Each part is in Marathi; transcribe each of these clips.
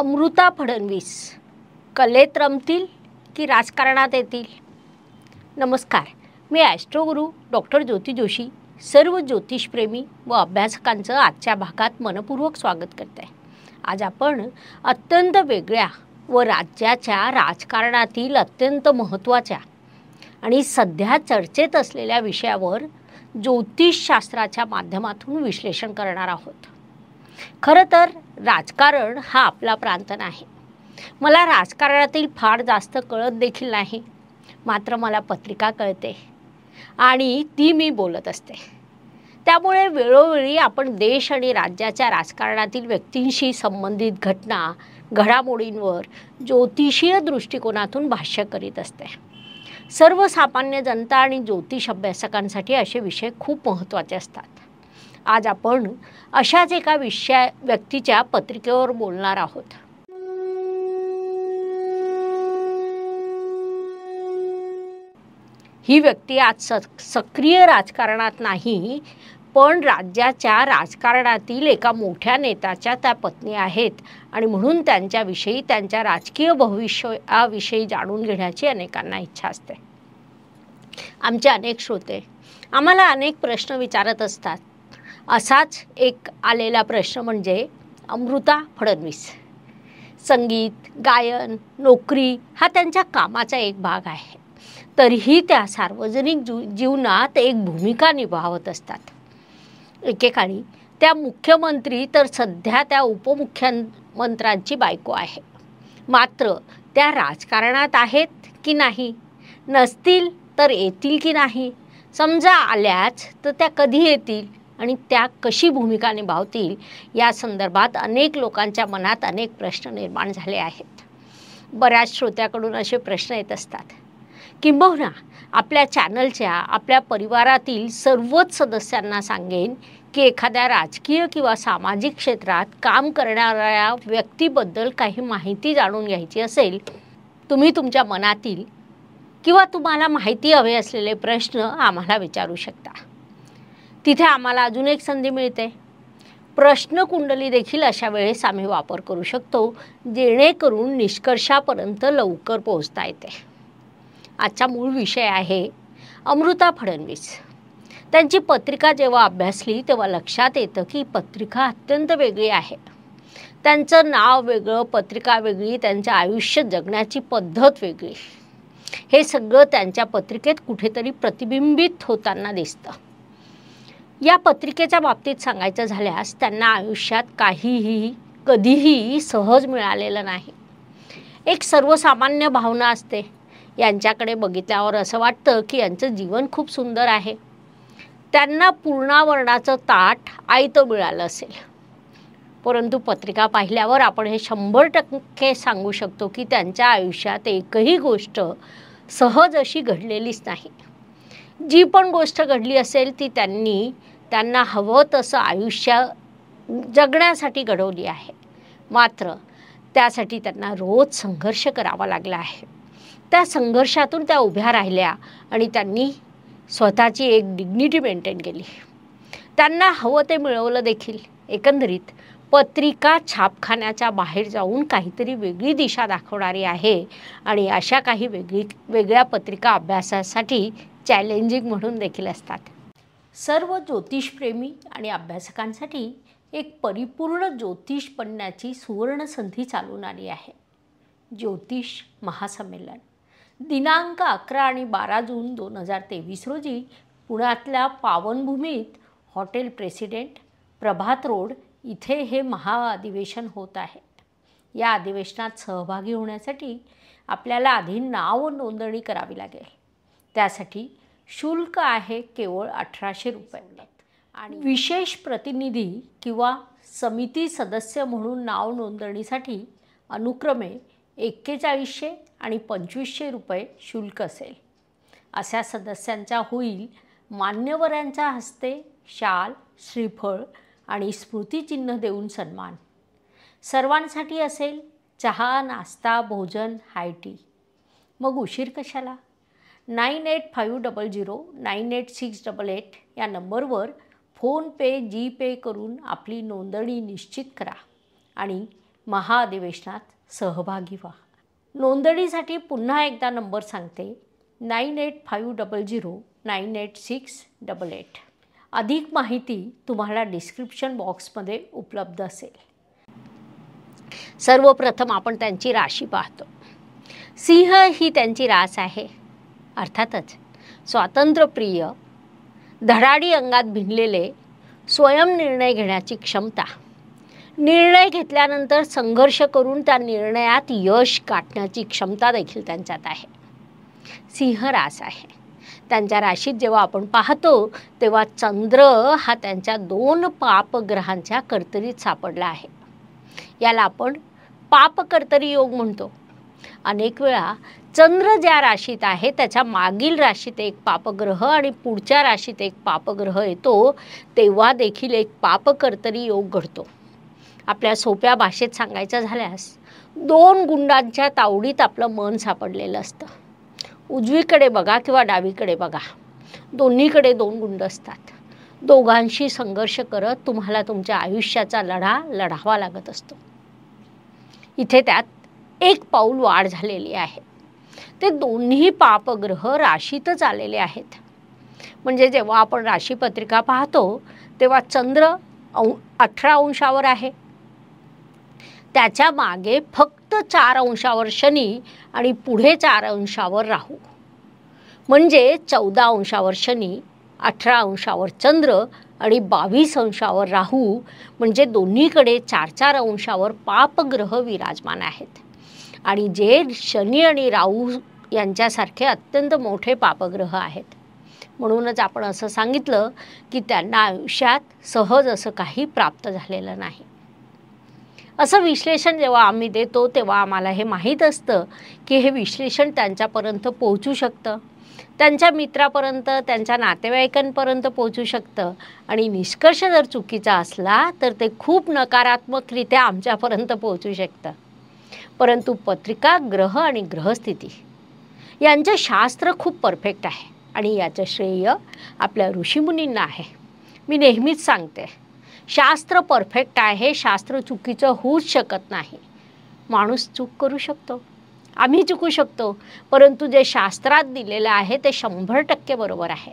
अमृता फडणवीस कलेत रमतील की राजकारणात येतील नमस्कार मी ॲस्ट्रोगुरू डॉक्टर ज्योती जोशी सर्व ज्योतिषप्रेमी व अभ्यासकांचं आजच्या भागात मनपूर्वक स्वागत करते आज आपण अत्यंत वेगळ्या व राज्याच्या राजकारणातील अत्यंत महत्त्वाच्या आणि सध्या चर्चेत असलेल्या विषयावर ज्योतिषशास्त्राच्या माध्यमातून विश्लेषण करणार आहोत खरं तर राजकारण हा आपला प्रांत नाही मला राजकारणातील फार जास्त कळत देखील नाही मात्र मला पत्रिका कळते आणि ती मी बोलत असते त्यामुळे वेळोवेळी आपण देश आणि राज्याच्या राजकारणातील व्यक्तींशी संबंधित घटना घडामोडींवर ज्योतिषीय दृष्टिकोनातून भाष्य करीत असते सर्वसामान्य जनता आणि ज्योतिष अभ्यासकांसाठी असे विषय खूप महत्त्वाचे असतात आज आपण अशाच एका विषया व्यक्तीच्या पत्रिकेवर बोलणार आहोत ही व्यक्ती आज सक्रिय राजकारणात नाही पण राज्याच्या राजकारणातील एका मोठ्या नेत्याच्या त्या पत्नी आहेत आणि म्हणून त्यांच्याविषयी त्यांच्या राजकीय भविष्याविषयी जाणून घेण्याची अनेकांना इच्छा असते आमचे अनेक श्रोते आम्हाला अनेक प्रश्न विचारत असतात असाच एक आलेला प्रश्न म्हणजे अमृता फडणवीस संगीत गायन नोकरी हा त्यांच्या कामाचा एक भाग आहे तरीही त्या सार्वजनिक जीव जीवनात एक भूमिका निभावत असतात एकेकाळी त्या मुख्यमंत्री तर सध्या त्या उपमुख्यमंत्र्यांची बायको आहे मात्र त्या राजकारणात आहेत की नाही नसतील तर येतील की नाही समजा आल्याच तर त्या कधी येतील आणि त्या कशी भूमिका निभावतील या संदर्भात अनेक लोकांच्या मनात अनेक प्रश्न निर्माण झाले आहेत बऱ्याच श्रोत्याकडून असे प्रश्न येत असतात किंबहुना आपल्या चॅनलच्या आपल्या परिवारातील सर्वच सदस्यांना सांगेन की एखाद्या राजकीय किंवा सामाजिक क्षेत्रात काम करणाऱ्या व्यक्तीबद्दल काही माहिती जाणून घ्यायची असेल तुम्ही तुमच्या मनातील किंवा तुम्हाला माहिती हवे असलेले प्रश्न आम्हाला विचारू शकता तिथे आम्हाला अजून एक संधी मिळते प्रश्न कुंडली देखील अशा वेळेस आम्ही वापर करू शकतो जेणेकरून निष्कर्षापर्यंत लवकर पोहोचता येते आजचा मूळ विषय आहे अमृता फडणवीस त्यांची पत्रिका जेव्हा अभ्यासली तेव्हा लक्षात येतं की पत्रिका अत्यंत वेगळी आहे त्यांचं नाव वेगळं पत्रिका वेगळी त्यांचं आयुष्य जगण्याची पद्धत वेगळी हे सगळं त्यांच्या पत्रिकेत कुठेतरी प्रतिबिंबित होताना दिसतं या पत्रिकेच्या बाबतीत सांगायचं झाल्यास त्यांना आयुष्यात काहीही कधीही सहज मिळालेलं नाही एक सर्वसामान्य भावना असते यांच्याकडे बघितल्यावर असं वाटतं की यांचं जीवन खूप सुंदर आहे त्यांना पूर्णावरणाचं ताट आयतं मिळालं असेल परंतु पत्रिका पाहिल्यावर आपण हे शंभर टक्के सांगू शकतो की त्यांच्या आयुष्यात एकही गोष्ट सहज अशी घडलेलीच नाही जी पण गोष्ट घडली असेल ती त्यांनी त्यांना हवं तसं आयुष्य जगण्यासाठी घडवली आहे मात्र त्यासाठी त्यांना रोज संघर्ष करावा लागला आहे त्या संघर्षातून त्या उभ्या राहिल्या आणि त्यांनी स्वतःची एक डिग्निटी मेंटेन केली त्यांना हवं ते मिळवलं देखील एकंदरीत पत्रिका छापखान्याच्या बाहेर जाऊन काहीतरी वेगळी दिशा दाखवणारी आहे आणि अशा काही वेगळी वेगळ्या पत्रिका अभ्यासासाठी चॅलेंजिंग म्हणून देखील असतात सर्व ज्योतिषप्रेमी आणि अभ्यासकांसाठी एक परिपूर्ण ज्योतिष सुवर्ण सुवर्णसंधी चालून आली आहे ज्योतिष महासंमेलन दिनांक अकरा आणि बारा जून दोन हजार तेवीस रोजी पुण्यातल्या पावनभूमीत हॉटेल प्रेसिडेंट प्रभात रोड इथे हे महाअधिवेशन होत आहे या अधिवेशनात सहभागी होण्यासाठी आपल्याला आधी नाव नोंदणी करावी लागेल त्यासाठी शुल्क आहे केवळ अठराशे रुपये आणि विशेष प्रतिनिधी किंवा समिती सदस्य म्हणून नाव नोंदणीसाठी अनुक्रमे एक्केचाळीसशे आणि पंचवीसशे रुपये शुल्क असेल अशा सदस्यांचा होईल मान्यवरांच्या हस्ते शाल श्रीफळ आणि स्मृतिचिन्ह देऊन सन्मान सर्वांसाठी असेल चहा नाश्ता भोजन हाय टी मग उशीर कशाला nine eight five double zero nine eight six double eight या नंबरवर फोनपे पे करून आपली नोंदणी निश्चित करा आणि महाअधिवेशनात सहभागी व्हा नोंदणीसाठी पुन्हा एकदा नंबर सांगते nine eight five double zero nine eight six double eight अधिक माहिती तुम्हाला डिस्क्रिप्शन बॉक्समध्ये उपलब्ध असेल सर्वप्रथम आपण त्यांची राशी पाहतो सिंह ही त्यांची रास आहे अर्थातच स्वातंत्र्यप्रिय धडाडी अंगात भिनलेले निर्णय घेण्याची क्षमता निर्णय घेतल्यानंतर संघर्ष करून त्या निर्णयात यश गाठण्याची क्षमता देखील त्यांच्यात आहे सिंहरास आहे त्यांच्या राशीत जेव्हा आपण पाहतो तेव्हा चंद्र हा त्यांच्या दोन पापग्रहांच्या कर्तरीत सापडला आहे याला आपण पापकर्तरी योग म्हणतो अनेक वेळा चंद्र ज्या राशीत आहे त्याच्या मागील राशीत एक पापग्रह आणि पुढच्या राशीत एक पापग्रह येतो तेव्हा देखील एक पापकर्तरी योग घडतो आपल्या सोप्या भाषेत सांगायचं झाल्यास दोन गुंडांच्या तावडीत आपलं मन सापडलेलं असतं उजवीकडे बघा किंवा डावीकडे बघा दोन्हीकडे दोन गुंड असतात दोघांशी संघर्ष करत तुम्हाला तुमच्या आयुष्याचा लढा लढावा लागत असतो इथे त्यात एक पाऊल वाढ झालेली आहे ते दोन्ही पापग्रह राशीतच आलेले आहेत म्हणजे जेव्हा आपण राशी पत्रिका पाहतो तेव्हा चंद्र अठरा अंशावर आहे त्याच्या मागे फक्त चार अंशावर शनी आणि पुढे चार अंशावर राहू म्हणजे चौदा अंशावर शनी अठरा अंशावर चंद्र आणि बावीस अंशावर राहू म्हणजे दोन्हीकडे चार चार अंशावर पापग्रह विराजमान आहेत आणि जे शनी आणि राहू यांच्यासारखे अत्यंत मोठे पापग्रह आहेत म्हणूनच आपण असं सांगितलं की त्यांना आयुष्यात सहज असं काही प्राप्त झालेलं नाही असं विश्लेषण जेव्हा आम्ही देतो तेव्हा आम्हाला हे माहीत असतं की हे विश्लेषण त्यांच्यापर्यंत पोहोचू शकतं त्यांच्या मित्रापर्यंत त्यांच्या नातेवाईकांपर्यंत पोहोचू शकतं आणि निष्कर्ष जर चुकीचा असला तर ते खूप नकारात्मकरित्या आमच्यापर्यंत पोहोचू शकतं परंतु पत्रिका ग्रह आणि ग्रहस्थिती यांचं शास्त्र खूप परफेक्ट आहे आणि याचं श्रेय आपल्या ऋषीमुनींना आहे मी नेहमीच सांगते शास्त्र परफेक्ट आहे शास्त्र चुकीचं होऊच शकत नाही माणूस चूक करू शकतो आम्ही चुकू शकतो परंतु जे शास्त्रात दिलेलं आहे ते शंभर टक्के बरोबर आहे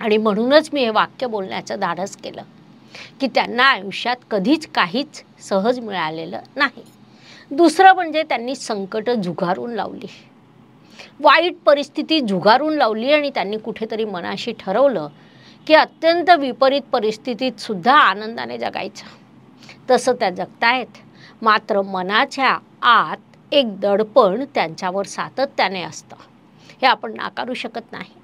आणि म्हणूनच मी हे वाक्य बोलण्याचं धाडस केलं की त्यांना आयुष्यात कधीच काहीच सहज मिळालेलं नाही दुसरं म्हणजे त्यांनी संकटं झुगारून लावली वाईट परिस्थिती झुगारून लावली आणि त्यांनी कुठेतरी मनाशी ठरवलं की अत्यंत विपरीत परिस्थितीत सुद्धा आनंदाने जगायचं तसं त्या जगतायत मात्र मनाच्या आत एक दडपण त्यांच्यावर सातत्याने असतं हे आपण नाकारू शकत नाही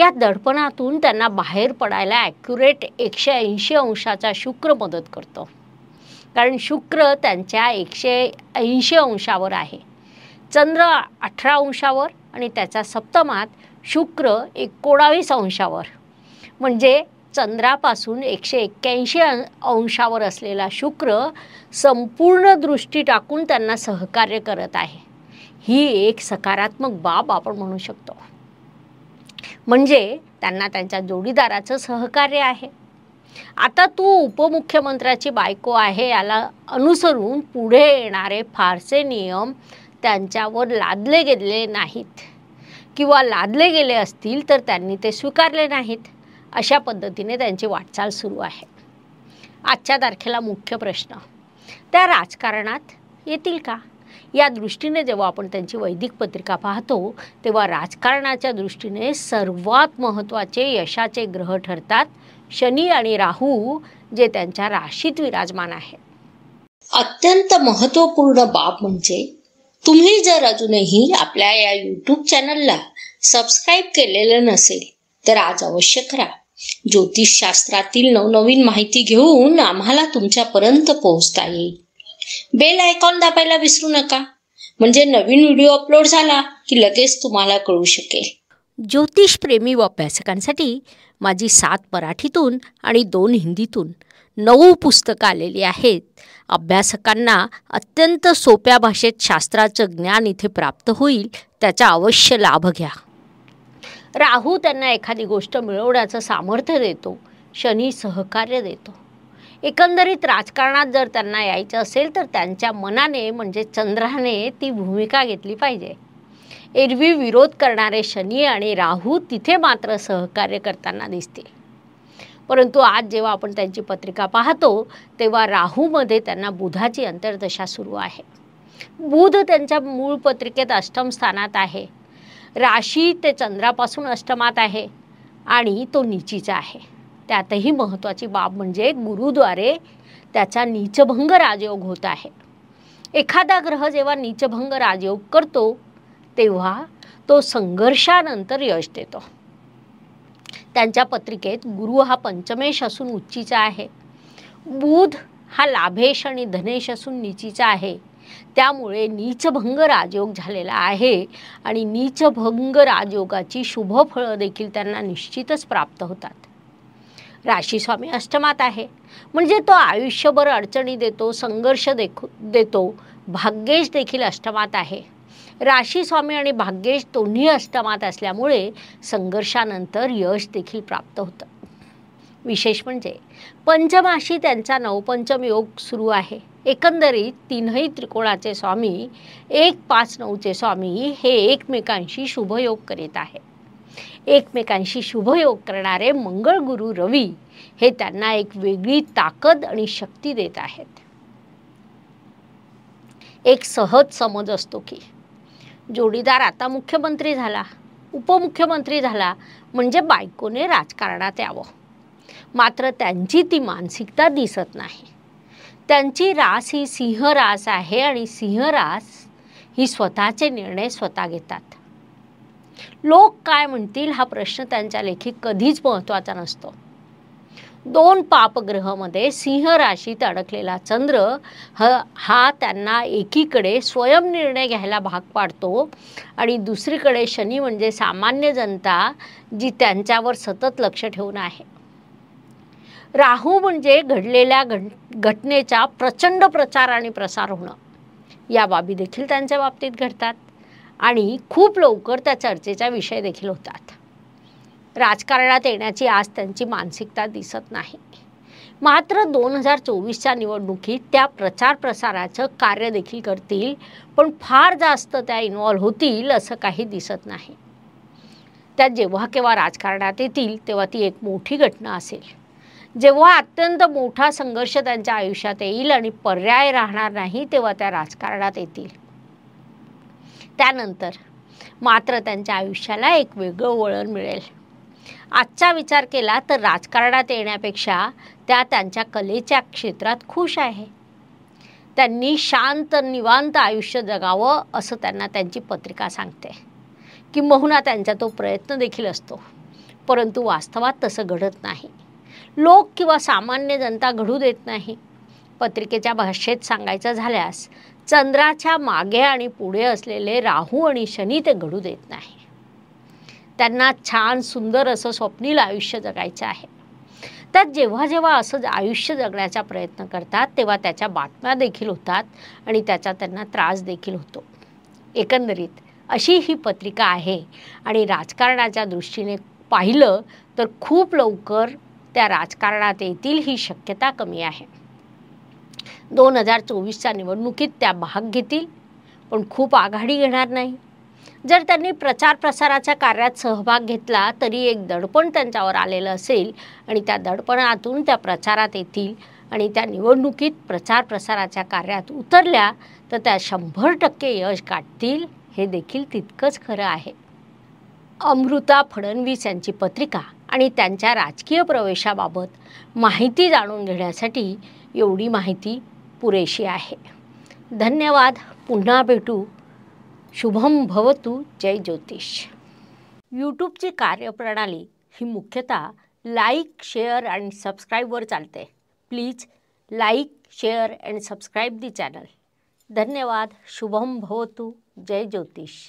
या दडपणातून त्यांना बाहेर पडायला ॲक्युरेट एकशे ऐंशी अंशाचा शुक्र मदत करतो कारण शुक्र त्यांच्या एकशे ऐंशी अंशावर आहे चंद्र अठरा अंशावर आणि त्याचा सप्तमात शुक्र एकोणावीस अंशावर म्हणजे चंद्रापासून एकशे एक्क्याऐंशी अंशावर असलेला शुक्र संपूर्ण दृष्टी टाकून त्यांना सहकार्य करत आहे ही एक सकारात्मक बाब आपण म्हणू शकतो म्हणजे त्यांना त्यांच्या जोडीदाराचं सहकार्य आहे आता तू उपमुख्यमंत्र्याची बायको आहे याला अनुसरून पुढे येणारे फारसे नियम त्यांच्यावर लादले गेले नाहीत किंवा लादले गेले असतील तर त्यांनी ते स्वीकारले नाहीत अशा पद्धतीने त्यांची वाटचाल सुरू आहे आजच्या तारखेला मुख्य प्रश्न त्या राजकारणात येतील का या दृष्टीने जेव्हा आपण त्यांची वैदिक पत्रिका पाहतो तेव्हा राजकारणाच्या दृष्टीने सर्वात महत्त्वाचे यशाचे ग्रह ठरतात शनी आणि राहू जे त्यांच्या राशीत विराजमान आहेत अत्यंत महत्त्वपूर्ण बाब म्हणजे तुम्ही जर अजूनही आपल्या या यूट्यूब चॅनलला सबस्क्राईब केलेलं नसेल तर आज अवश्य करा ज्योतिषशास्त्रातील नवनवीन माहिती घेऊन आम्हाला तुमच्यापर्यंत पोहोचता येईल बेल आयकॉन दाबायला विसरू नका म्हणजे नवीन व्हिडिओ अपलोड झाला की लगेच तुम्हाला कळू शकेल ज्योतिषप्रेमी व अभ्यासकांसाठी माझी सात मराठीतून आणि दोन हिंदीतून नऊ पुस्तकं आलेली आहेत अभ्यासकांना अत्यंत सोप्या भाषेत शास्त्राचं ज्ञान इथे प्राप्त होईल त्याचा अवश्य लाभ घ्या राहू त्यांना एखादी गोष्ट मिळवण्याचं सामर्थ्य देतो शनी सहकार्य देतो एकंदरीत राजकारणात जर त्यांना यायचं असेल तर त्यांच्या मनाने म्हणजे चंद्राने ती भूमिका घेतली पाहिजे एरवी विरोध करणारे शनी आणि राहू तिथे मात्र सहकार्य करताना दिसतील परंतु आज जेव्हा आपण त्यांची पत्रिका पाहतो तेव्हा राहूमध्ये त्यांना बुधाची अंतर्दशा सुरू आहे बुध त्यांच्या मूळ पत्रिकेत अष्टम स्थानात आहे राशी ते चंद्रापासून अष्टमात आहे आणि तो नीचीचा आहे त्यातही महत्त्वाची बाब म्हणजे गुरुद्वारे त्याचा नीचभंग राजयोग होत आहे एखादा ग्रह जेव्हा नीचभंग राजयोग करतो तेव्हा तो संघर्षानंतर यश देतो त्यांच्या पत्रिकेत गुरु हा पंचमेश असून उच्चीचा आहे बुध हा लाभेश आणि धनेश असून नीचीचा आहे त्यामुळे नीचभंग राजयोग झालेला आहे आणि नीचभंग राजयोगाची शुभ फळं देखील त्यांना निश्चितच प्राप्त होतात राशीस्वामी अष्टमात आहे म्हणजे तो आयुष्यभर अडचणी देतो संघर्ष देखू देतो भाग्येश देखील अष्टमात आहे राशी स्वामी आणि भाग्येश दोन्ही अष्टमात असल्यामुळे संघर्षानंतर यश देखील प्राप्त होतं विशेष म्हणजे पंचमाशी त्यांचा नवपंचम योग सुरू आहे एकंदरीत तीनही त्रिकोणाचे स्वामी एक पाच नऊचे स्वामी हे एकमेकांशी शुभयोग करीत आहे एकमेकांशी शुभयोग करणारे मंगळ गुरु रवी हे त्यांना एक वेगळी ताकद आणि शक्ती देत आहेत एक सहज समज असतो की जोडीदार आता मुख्यमंत्री झाला उपमुख्यमंत्री झाला म्हणजे बायकोने राजकारणात यावं मात्र त्यांची ती मानसिकता दिसत नाही त्यांची रास ही सिंहरास आहे आणि सिंहरास ही स्वतःचे निर्णय स्वतः घेतात लोक काय म्हणतील हा प्रश्न त्यांच्या लेखी कधीच महत्त्वाचा नसतो दोन पापग्रहमध्ये सिंह राशीत अडकलेला चंद्र ह हा त्यांना एकीकडे स्वयंनिर्णय घ्यायला भाग पाडतो आणि दुसरीकडे शनी म्हणजे सामान्य जनता जी त्यांच्यावर सतत लक्ष ठेवून आहे राहू म्हणजे घडलेल्या घ घटनेचा प्रचंड प्रचार आणि प्रसार होणं या बाबी देखील त्यांच्या बाबतीत घडतात आणि खूप लवकर त्या चर्चेचा विषय देखील होतात राजकारणात येण्याची आज त्यांची मानसिकता दिसत नाही मात्र दोन हजार चोवीसच्या निवडणुकीत त्या प्रचार प्रसाराचं कार्य देखील करतील पण फार जास्त त्या इन्वॉल्व्ह होतील असं काही दिसत नाही त्या जेव्हा केव्हा राजकारणात येतील तेव्हा ती एक मोठी घटना असेल जेव्हा अत्यंत मोठा संघर्ष त्यांच्या आयुष्यात येईल आणि पर्याय राहणार नाही तेव्हा त्या राजकारणात येतील त्यानंतर मात्र त्यांच्या आयुष्याला एक वेगळं वळण मिळेल आजचा विचार केला तर राजकारणात येण्यापेक्षा त्या त्यांच्या कलेच्या क्षेत्रात खुश आहे त्यांनी शांत निवांत आयुष्य जगावं असं त्यांना त्यांची पत्रिका सांगते किंबहुना त्यांचा तो प्रयत्न देखील असतो परंतु वास्तवात तसं घडत नाही लोक किंवा सामान्य जनता घडू देत नाही पत्रिकेच्या भाषेत सांगायचं झाल्यास चंद्राच्या मागे आणि पुढे असलेले राहू आणि शनी ते घडू देत नाही त्यांना छान सुंदर असं स्वप्नील आयुष्य जगायचं आहे तर जेव्हा जेव्हा असं आयुष्य जगण्याचा प्रयत्न करतात तेव्हा त्याच्या बातम्या देखील होतात आणि त्याचा त्यांना त्रास देखील होतो एकंदरीत अशी ही पत्रिका आहे आणि राजकारणाच्या दृष्टीने पाहिलं तर खूप लवकर त्या राजकारणात येतील ही शक्यता कमी आहे दोन हजार चोवीसच्या निवडणुकीत त्या भाग घेतील पण खूप आघाडी घेणार नाही जर त्यांनी प्रचार प्रसाराच्या कार्यात सहभाग घेतला तरी एक दडपण त्यांच्यावर आलेलं असेल आणि त्या दडपणातून त्या प्रचारात येतील आणि त्या निवडणुकीत प्रचार प्रसाराच्या कार्यात उतरल्या तर त्या शंभर टक्के यश गाठतील हे देखील तितकंच खरं आहे अमृता फडणवीस यांची पत्रिका आणि त्यांच्या राजकीय प्रवेशाबाबत माहिती जाणून घेण्यासाठी एवढी माहिती पुरेशी आहे धन्यवाद पुन्हा भेटू शुभम भवतु जय ज्योतिष यूट्यूबची कार्यप्रणाली ही मुख्यतः लाईक शेअर अँड सबस्क्राईबवर चालते please like share and subscribe the channel धन्यवाद शुभम भवतु जय ज्योतिष